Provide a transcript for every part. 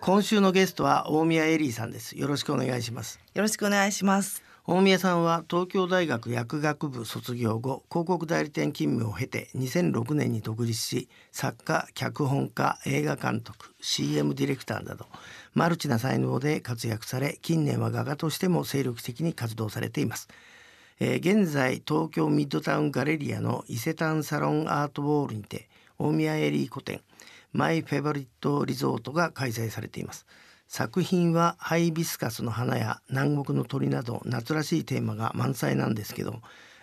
今週のゲストは大宮エリーさんですよろしくお願いしますよろしくお願いします大宮さんは東京大学薬学部卒業後広告代理店勤務を経て2006年に独立し作家脚本家映画監督 CM ディレクターなどマルチな才能で活躍され近年は画家としても精力的に活動されていますえー、現在東京ミッドタウンガレリアの伊勢丹サロンアートウォールにて大宮エリー古典マイフェバリットリゾートが開催されています作品はハイビスカスの花や南国の鳥など夏らしいテーマが満載なんですけど、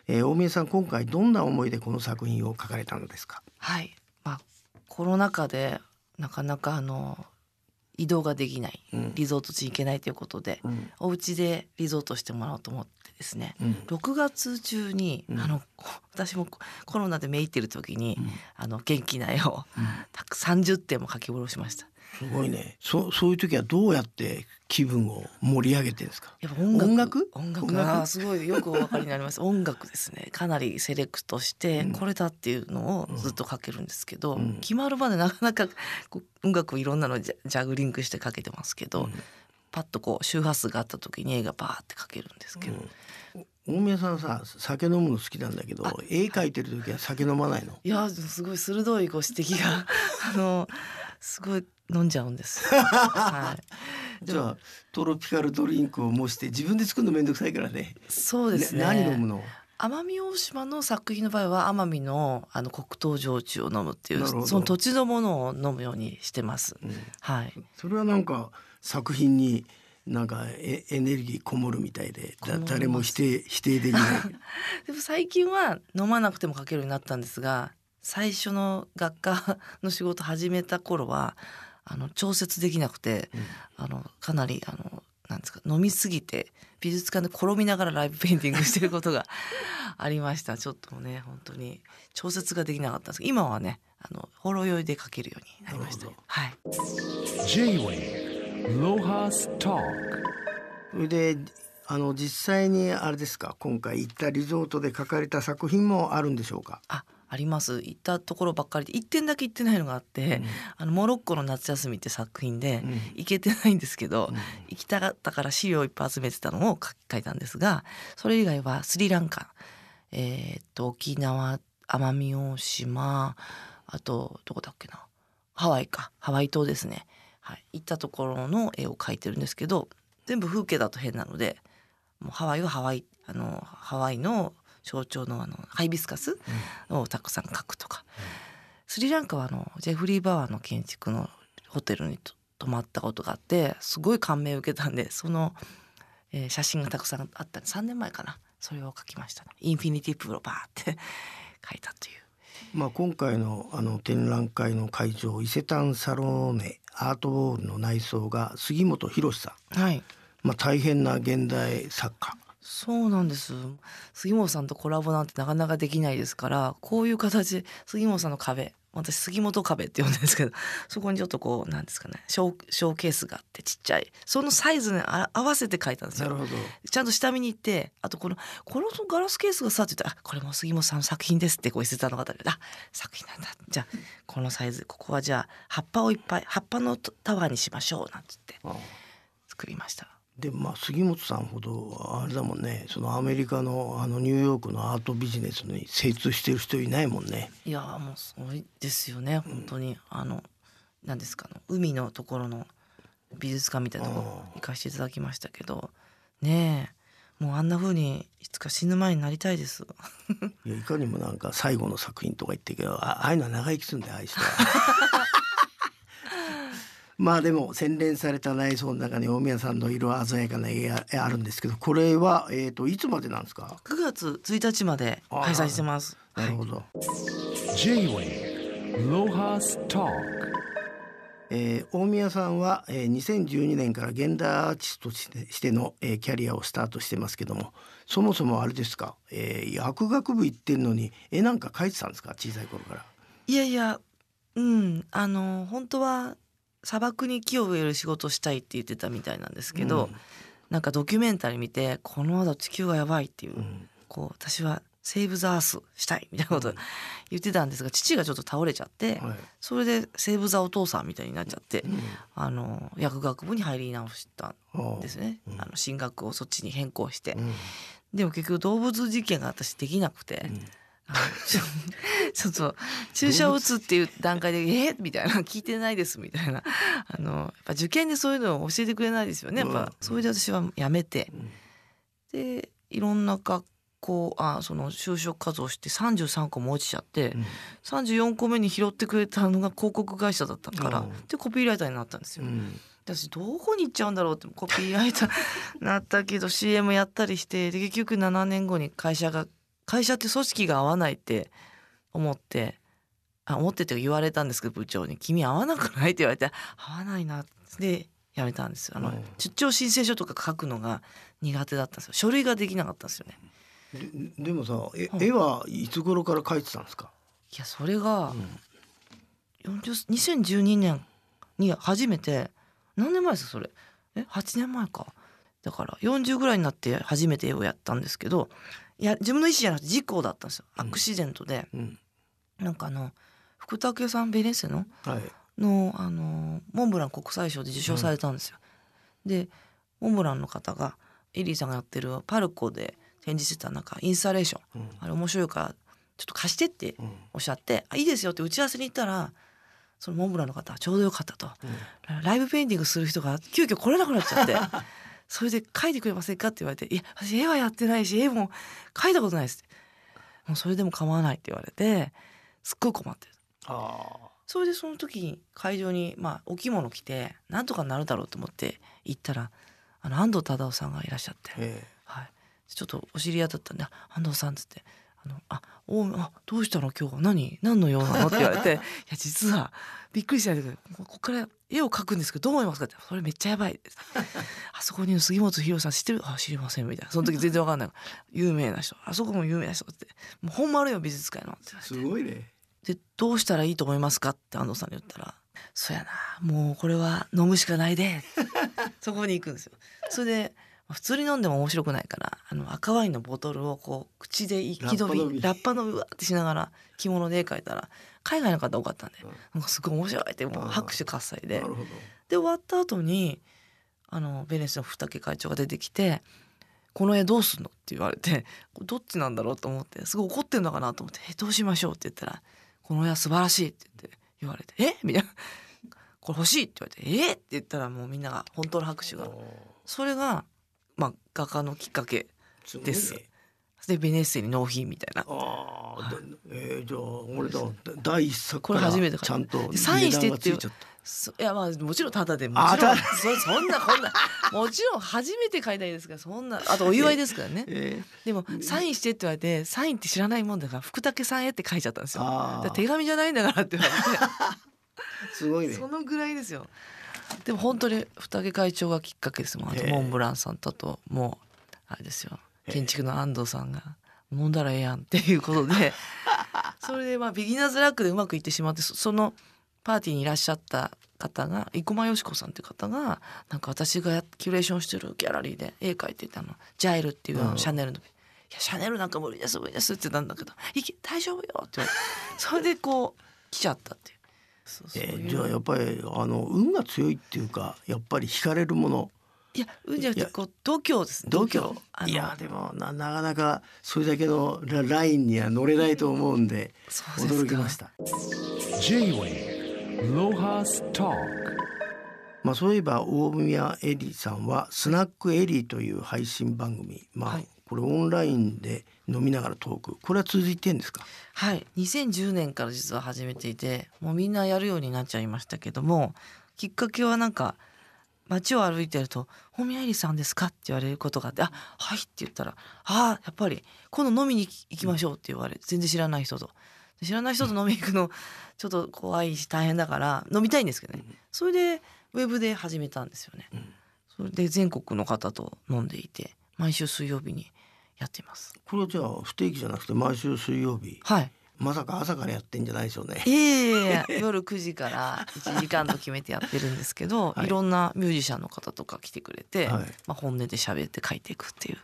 えー、大宮さん今回どんな思いでこの作品を書かれたのですかはい、まあ、コロナ禍でなかなかあの移動ができない、リゾート地に行けないということで、うん、お家でリゾートしてもらおうと思ってですね、うん、6月中に、うん、あの私もコロナでめいってる時に、うん、あの元気な絵を、うん、30点も書き下ろしました。すごいね。そう、そういう時はどうやって気分を盛り上げてんですか。やっぱ音楽音楽がすごいよくお分かりになります。音楽ですね。かなりセレクトしてこれだっていうのをずっとかけるんですけど、うん、決まるまでなかなか音楽をいろんなのジャグリングしてかけてますけど、うん、パッとこう周波数があった時に映画バーってかけるんですけど。うん大宮さんさ酒飲むの好きなんだけど絵描いてる時は酒飲まないのいやすごい鋭いご指摘が あのすごい飲んじゃうんです。はい。じゃあトロピカルドリンクを模して自分で作るの面倒くさいからね。そうですね。何飲むの？奄美大島の作品の場合は奄美のあの黒糖焼酎を飲むっていうその土地のものを飲むようにしてます。うん、はい。それはなんか作品になんかエエネルギーこもるみたいで誰も否定否定できない。でも最近は飲まなくても書けるようになったんですが、最初の学科の仕事始めた頃は。あの調節できなくて、うん、あのかなりあのなんですか飲みすぎて美術館で転びながらライブペインティングしてることが ありましたちょっとね本当に調節ができなかったんです今はねあのほろ酔いで書けるようになりました、はい、j w y ロハストークであの実際にあれですか今回行ったリゾートで書かれた作品もあるんでしょうかああります行ったところばっかりで1点だけ行ってないのがあって、うん、あのモロッコの夏休みって作品で、行けてないんですけど、うん、行きたかったから資料いっぱい集めてたのを書いたんですがそれ以外はスリランカ、えー、っと沖縄奄美大島あとどこだっけなハワイかハワイ島ですね、はい、行ったところの絵を描いてるんですけど全部風景だと変なのでもうハワイはハワイあのハワイの象徴のあのハイビスカスをたくさん描くとか、うん、スリランカはあのジェフリー・バワーの建築のホテルに泊まったことがあってすごい感銘を受けたんでその、えー、写真がたくさんあったん3年前かなそれを描きました、ね、インフィニティプロバーって描 いたという。まあ、今回のあの展覧会の会場伊勢丹サローネアートウォールの内装が杉本博さん、はいまあ、大変な現代作家そうなんです杉本さんとコラボなんてなかなかできないですからこういう形杉本さんの壁私杉本壁って呼んでるんですけどそこにちょっとこうなんですかねショーケースがあってちっちゃいそのサイズに合わせて書いたんですよちゃんと下見に行ってあとこの「このガラスケースがさ」って言ったら「これも杉本さんの作品です」ってこう伊勢丹の方で「あ作品なんだじゃあこのサイズここはじゃあ葉っぱをいっぱい葉っぱのタワーにしましょう」なんつって作りました。でまあ、杉本さんほどあれだもんねそのアメリカのあのニューヨークのアートビジネスに精通してる人いないもんね。いやもうすごいですよね本当に、うん、あの何ですかの海のところの美術館みたいなとこ行かせていただきましたけどねえもうあんな風にいつか死ぬ前になりたいですいやいかにもなんか最後の作品とか言ってけどああいうのは長生きするんだよああいう人は。まあでも洗練された内装の中に大宮さんの色鮮やかな絵があるんですけどこれは、えーと、いつまでなんですか9月1日まで開催してます。なるほど、はい、J-Way ロハストークえー、大宮さんは、えー、2012年から現代アーティストとしての、えー、キャリアをスタートしてますけどもそもそもあれですか、えー、薬学部行ってるのに絵なんか描いてたんですか小さい頃から。いやいやうんあの本当は砂漠に木を植える仕事したいって言ってたみたいなんですけど、うん、なんかドキュメンタリー見てこのまま地球はやばいっていう、うん、こう私はセーブ・ザ・アースしたいみたいなこと言ってたんですが父がちょっと倒れちゃって、はい、それでセーブ・ザ・お父さんみたいになっちゃって、うん、あの薬学部に入り直したんですね、あの進学をそっちに変更して、でも結局動物実験が私できなくて。ちょっと注射を打つっていう段階で「えみたいな「聞いてないです」みたいなあのやっぱ受験でそういうのを教えてくれないですよねやっぱ、それで私はやめて、でいろんな学校あその就職活動して33個も落ちちゃって、34個目に拾ってくれたのが広告会社だったからでコピーライターになったんですよ。私どこに行っちゃうんだろうってコピーライターなったけど CM やったりしてで結局7年後に会社が会社って組織が合わないって思ってあ思ってて言われたんですけど部長に「君合わなくない?」って言われて「合わないな」でやめたんですあの出張申請書とか書くのが苦手だったんですよ書類ができなかったんですよね。ででもさ、うん、絵はいつ頃から描いてたんですかいやそれが、うん、2012年に初めて何年前ですかそれえ8年前かだから40ぐらいになって初めて絵をやったんですけどいや自分の意思じゃなくて事故だったんですよアクシデントで、うんうん、なんかあの福田さんベネッセの、はい、のあのモンブラン国際賞で受賞されたんですよ。うん、でモンブランの方がエリーさんがやってるパルコで展示してたなんかインスタレーション、うん、あれ面白いからちょっと貸してっておっしゃって「あいいですよ」って打ち合わせに行ったらそのモンブランの方ちょうどよかったと、うん、ライブペインティングする人が急遽来れなくなっちゃってそれで書いてくれませんか?」って言われて「いや私絵はやってないし絵も書いたことないです」もうそれでも構わない」って言われてすっごい困ってる。それでその時に会場に、まあ、お着物着てなんとかなるだろうと思って行ったらあの安藤忠夫さんがいらっしゃって、はい、ちょっとお知り合いだったんで「安藤さん」っつって「あのあおあどうしたの今日何何の用なの?」って言われて「いや実はびっくりしたけどここから絵を描くんですけどどう思いますかってそれめっちゃやばいですあそこに杉本博さん知ってるあ知りませんみたいなその時全然わかんない有名な人あそこも有名な人ってもう本丸よ美術界のすごいねでどうしたらいいと思いますかって安藤さんに言ったら「そうやなもうこれは飲むしかないで」そこに行くんですよそれで普通に飲んでも面白くないからあの赤ワインのボトルをこう口で一気飛びラッパのうわってしながら着物で絵描いたら海外の方多かったんで、うん、なんかすごい面白いってもう拍手喝采でで終わった後にあのベネスの二竹会長が出てきて「この絵どうすんの?」って言われてどっちなんだろうと思ってすごい怒ってんのかなと思って「どうしましょう?」って言ったら「この絵は素晴らしい」って言って言われて「えみたいな「これ欲しい」って言われて「えっ?」って言ったらもうみんなが本当の拍手が。それがまあ、画家のきっかけです。すね、でベネッセに納品みたいな。あえー、じゃあ俺だ第一作からちゃんとサインしてっていう。いやまあもちろんただでもちろんそんなこんなもちろん初めて買いたいですからそんな あとお祝いですからね、えー、でもサインしてって言われてサインって知らないもんだから福武さんへって書いちゃったんですよ手紙じゃないんだからって言われて すごいねそのぐらいですよでも本当に二毛会長がきっかけですもんあとモンブランさんとあともうあれですよ建築の安藤さんが飲んだらええやんっていうことで それでまあビギナーズラックでうまくいってしまってそのパーティーにいらっしゃった方が生駒よし子さんって方がなんか私がキュレーションしてるギャラリーで絵描いてたのジャイルっていうシャネルの。いやシャネルなんか無理です無理ですって言ったんだけど「いけ大丈夫よ」っててそれでこう来ちゃったっていうえー、じゃあやっぱりあの運が強いっていうかやっぱり惹かれるものいや運じゃなくてこう度胸ですね度胸いやでもななかなかそれだけのラインには乗れないと思うんで驚きました。まあ、そういえば大宮エリーさんは「スナックエリー」という配信番組、まあ、これオンラインで飲みながらトークこれは続いてんですかはい2010年から実は始めていてもうみんなやるようになっちゃいましたけどもきっかけはなんか街を歩いてると「本宮入さんですか?」って言われることがあって「あはい」って言ったら「ああやっぱり今度飲みに行きましょう」って言われ全然知らない人と。知らない人と飲みに行くのちょっと怖いし大変だから飲みたいんですけどねそれでウェブで始めたんですよね。それで全国の方と飲んでいて毎週水曜日にやっています。これはじゃあ不定期じゃなくて毎週水曜日。はい。まさか朝からやってんじゃないですよね。いえいえ、夜9時から1時間と決めてやってるんですけど、はい、いろんなミュージシャンの方とか来てくれて、はい、まあ本音で喋って書いていくっていう。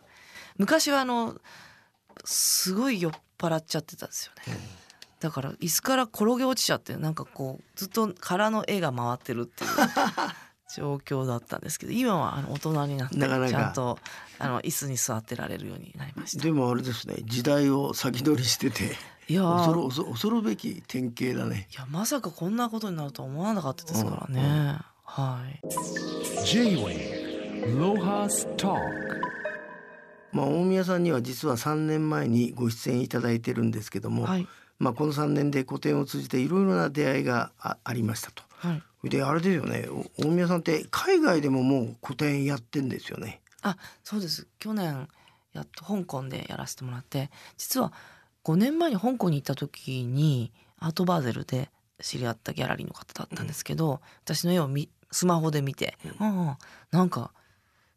昔はあのすごい酔っ払っちゃってたんですよね。うんだから椅子から転げ落ちちゃってなんかこうずっと空の絵が回ってるっていう 状況だったんですけど今はあの大人になってなかなかちゃんとあの椅子に座ってられるようになりましたでもあれですね時代を先取りしてていや恐る恐恐るべき典型だねいやまさかこんなことになるとは思わなかったですからね、うんうん、はい J-Way ロハストークまあ、大宮さんには実は3年前にご出演いただいてるんですけども、はい、まあ、この3年で個展を通じていろいろな出会いがありましたと。はい、であれですよね大宮さんって海外でももう個展やってんですよね。あそうです去年やっと香港でやらせてもらって実は5年前に香港に行った時にアートバーゼルで知り合ったギャラリーの方だったんですけど、うん、私の絵をスマホで見て、うん、あなんか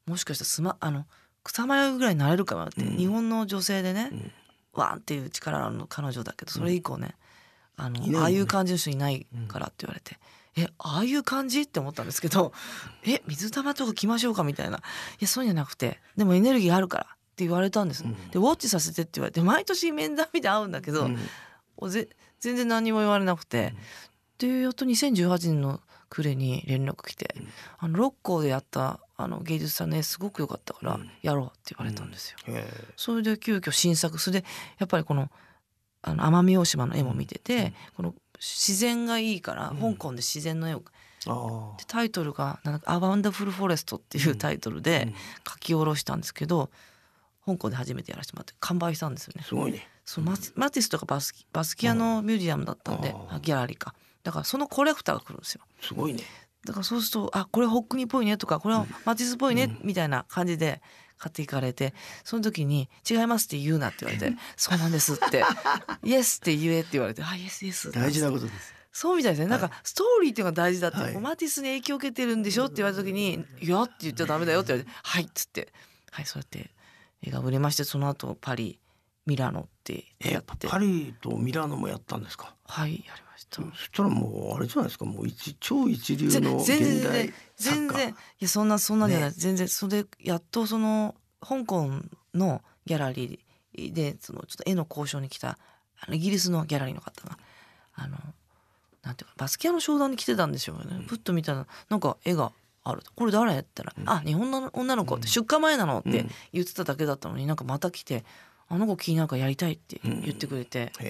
もしかしたらスマあの草迷うぐらいになれるかなって、うん、日本の女性でね、うん、ワンっていう力の彼女だけどそれ以降ね、あの、ね、ああいう感じの人いないからって言われて、えああいう感じって思ったんですけどえ水玉とか着ましょうかみたいないやそうじゃなくてでもエネルギーあるからって言われたんです、うん、でウォッチさせてって言われて毎年面談見て会うんだけど、うん、ぜ全然何も言われなくて、うん、でやっと2018年の暮れに連絡来て、あの六甲でやったあの芸術さんねすごく良かったからやろうって言われたんですよ。それで急遽新作それでやっぱりこのあの奄美大島の絵も見てて、この自然がいいから、香港で自然の絵をでタイトルが「なんかアバンダフルフォレスト」っていうタイトルで書き下ろしたんですけど、香港で初めてやらせてもらって完売したんですよね。すごいねそのママティスとかバスキバスキアのミュージアムだったんで、ギャラリーかだからそのコレクターが来るんですよ。すごいねだからそうするとあこれホックニっぽいねとかこれはマティスっぽいね、みたいな感じで買っていかれてその時に「違います」って言うなって言われて「そうなんです」って「イエス」って言えって言われて「あイエスイエス」大事なことです。そうみたいですね。なんか、ストーリーっていうのが大事だって、はい、マティスに影響を受けてるんでしょって言われた時に、いやって言っちゃダメだよって言われて、はいっつって、はい、そうやって映画売れまして、その後パリ、ミラノってやって。えパリとミラノもやったんですかはい、やりまそしたらもうあれじゃないですかもう一超一流の現代全然いやそんなそんなじゃない、ね、全然それやっとその香港のギャラリーでそのちょっと絵の交渉に来たイギリスのギャラリーの方があのなんていうかバスキアの商談に来てたんですよね、うん、ふっと見たらなんか絵があるこれ誰やったら「うん、あ日本の女の子」って、出荷前なのって言ってただけだったのになんかまた来て「あの子気になんかやりたい」って言ってくれて。うん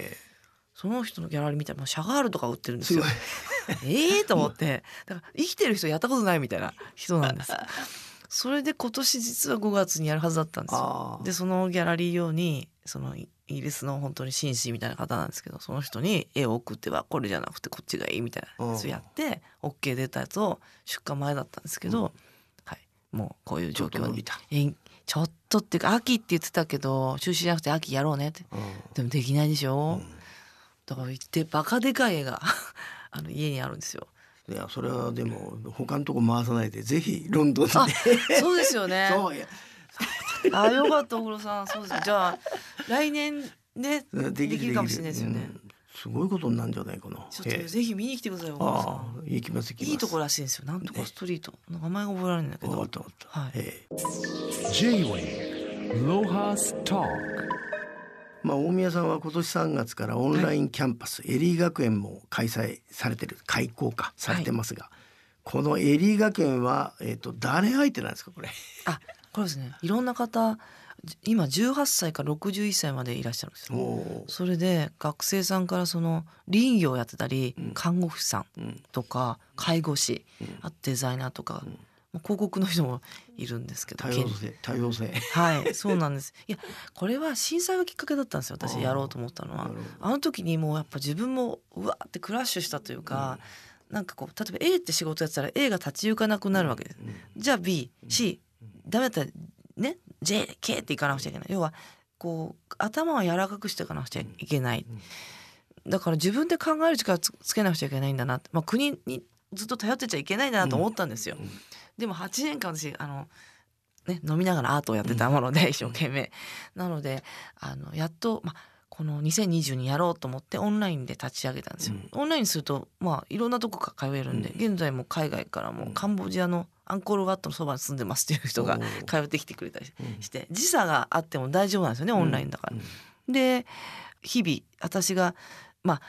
その人のギャラリー見たらもうシャガールとか売ってるんですよ。す ええと思ってだから生きてる人やったことないみたいな人なんです。それで今年実は5月にやるはずだったんですよ。でそのギャラリー用にそのイギリスの本当に紳士みたいな方なんですけどその人に絵を送ってはこれじゃなくてこっちがいいみたいなやつやって OK 出たやつを出荷前だったんですけど、うん、はい、もうこういう状況にちょっとっていうか秋って言ってたけど中止じゃなくて秋やろうねって、うん、でもできないでしょ、うんだから行ってバカでかい絵が あの家にあるんですよ。いやそれはでも他のとこ回さないでぜひロンドンで。そうですよね。あよかったお風呂さん。そうです。じゃあ来年ねできるかもしれないですよね。うんすごいことなんじゃないかな。ちょっとぜひ見に来てください。ああ、行きますいいとこらしいんですよ。なんとかストリート。名前が覚えられないけど。わかったわかった。はい。J-Way ロハストーク。まあ、大宮さんは今年3月からオンラインキャンパス、はい、エリー学園も開催されてる開校かされてますが、はい、このエリー学園は、えーと、と誰相手なんですかこれあこれですねいろんな方今18歳から61歳までいらっしゃるんですよ。それで学生さんからその林業やってたり、うん、看護婦さんとか、介護士、うん、あデザイナーとか、うん、広告の人もいるんですけど多様性多様性はいそうなんですいやこれは震災がきっかけだったんですよ私やろうと思ったのはあの時にもうやっぱ自分もうわってクラッシュしたというか、うん、なんかこう例えば A って仕事やってたら A が立ち行かなくなるわけです、うん、じゃあ BC、うん、ダメだったらね JK っていかなくちゃいけない要はこう頭を柔らかくしていかなくちゃいけない、だから自分で考える力つけなくちゃいけないんだなまあ、国にずっと頼ってちゃいけないなと思ったんですよ。うんうん、でも8年間私あの、ね、飲みながらアートをやってたもので、うん、一生懸命。なのであのやっと、ま、この2 0 2にやろうと思ってオンラインで立ち上げたんですよ。うん、オンラインすると、まあ、いろんなとこから通えるんで、うん、現在も海外からもカンボジアのアンコールワットのそばに住んでますっていう人が通ってきてくれたりして、時差があっても大丈夫なんですよねオンラインだから。で日々私がまあ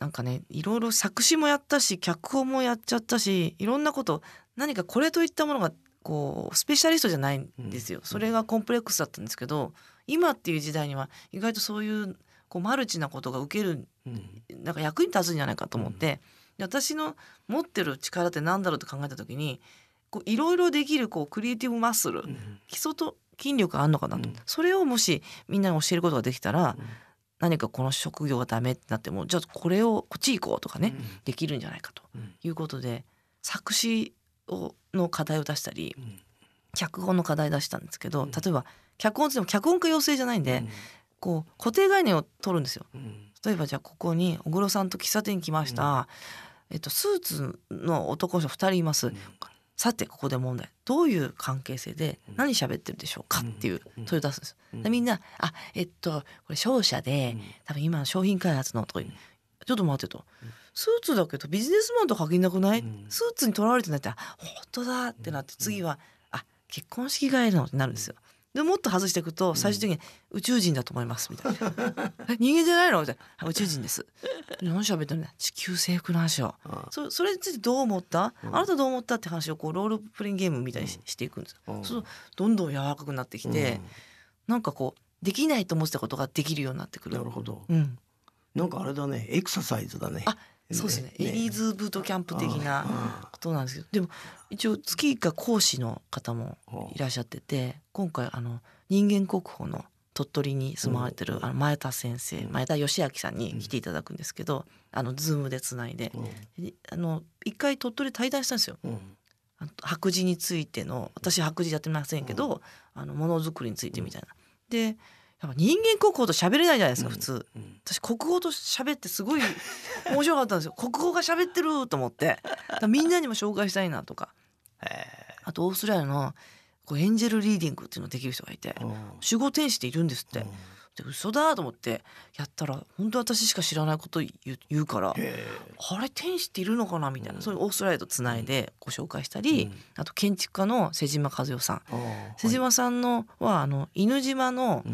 なんかねいろいろ作詞もやったし脚本もやっちゃったしいろんなこと何かこれといったものがこうスペシャリストじゃないんですよ、それがコンプレックスだったんですけど今っていう時代には意外とそういうこうマルチなことが受ける、なんか役に立つんじゃないかと思って、私の持ってる力って何だろうと考えた時にいろいろできるこうクリエイティブマッスル、基礎と筋力があるのかなと、それをもしみんなに教えることができたら、何かこの職業がダメってなってもじゃあこれをこっち行こうとかね、できるんじゃないかということで作詞をの課題を出したり、脚本の課題出したんですけど、例えば脚本っても脚本家養成じゃないんで、こう固定概念を取るんですよ。例えばじゃあここに小黒さんと喫茶店に来ました、えっと、スーツの男の人2人います、さてここで問題どういう関係性で何喋ってるでしょうかっていう問いを出すんですよ。でみんな「あえっとこれ商社で多分今の商品開発の」とか言う「ちょっと待って」と。スーツだけどビジネスマンと限らなくない、うん、スーツに取られてないって本当だってなって次は、うん、あ結婚式がいるのってなるんですよ。でもっと外していくと最終的に「宇宙人だと思います」みたいな「え 人間じゃないの?」みたいな「宇宙人です」何喋ってるんだ地球征服の話をそそれについてどう思った、うん、あなたどう思ったって話をこうロールプレインゲームみたいにし,、ていくんですよ。うん、そうどんどん柔らかくなってきて、うん、なんかこうできないと思ってたことができるようになってくる。なるほど、うん、なんかあれだねエクササイズだね。あそうですねエリーズブートキャンプ的なことなんですけどでも一応月1回講師の方もいらっしゃってて今回あの人間国宝の鳥取に住まわれてるあの前田先生前田義明さんに来ていただくんですけどあのズームでつないであの一回鳥取で対談したんですよ。白磁についての私白磁やってませんけどあのものづくりについてみたいな。でやっぱ人間国語と喋れないじゃないですか普通、うんうん、私国語と喋ってすごい面白かったんですよ 国語が喋ってると思ってみんなにも紹介したいなとかあとオーストラリアのこうエンジェルリーディングっていうのできる人がいて守護天使っているんですって。で嘘だと思ってやったら本当私しか知らないこと言うからあれ天使っているのかなみたいな、うん、そういうオーストラリアとつないでご紹介したり、うん、あと建築家の瀬島和代さん瀬島さんのはあの犬島の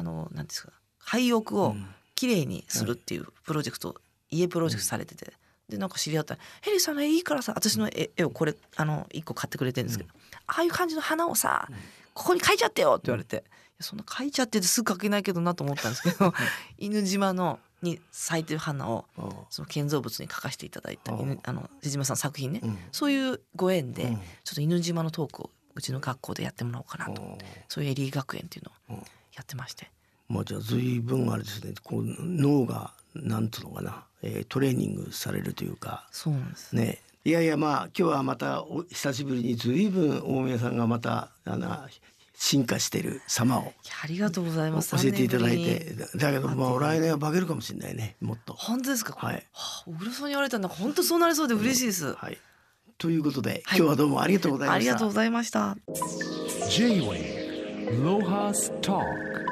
あの何ですか廃屋をきれいにするっていうプロジェクト、家プロジェクトされてて、でなんか知り合ったら「ヘリさんの絵いいからさ私の絵をこれあの1個買ってくれてるんですけど、ああいう感じの花をさ、ここに描いちゃってよ」って言われて、そんな描いちゃっててすぐ描けないけどなと思ったんですけど 犬島のに咲いてる花をその建造物に書かせていただいたあの瀬島さん作品ね、うん、そういうご縁で、ちょっと犬島のトークをうちの学校でやってもらおうかなと、そういうエリー学園っていうのをってまして。まあじゃあ随分あれですねこう脳がなんとのかな、えー、トレーニングされるというかそうなんですねいやいやまあ今日はまたお久しぶりに随分大宮さんがまたあの進化してる様をありがとうございます教えていただいてだけどまあ来年は化けるかもしれないねもっと本当ですかはいは小倉さんに言われたんだ本当そうなりそうで嬉しいです、うん、はいということで、はい、今日はどうもありがとうございました、ありがとうございました J-Way Loha's Talk.